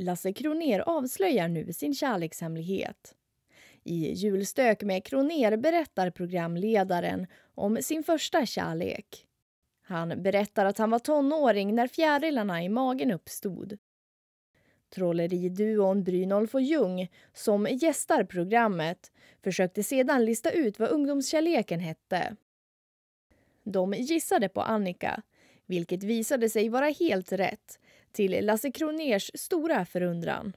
Lasse Kroner avslöjar nu sin kärlekshemlighet. I Julstök med Kroner berättar programledaren om sin första kärlek. Han berättar att han var tonåring när fjärilarna i magen uppstod. Trolleriduon Brynolf och Ljung, som gästar programmet försökte sedan lista ut vad ungdomskärleken hette. De gissade på Annika, vilket visade sig vara helt rätt till Lasse Kroners stora förundran.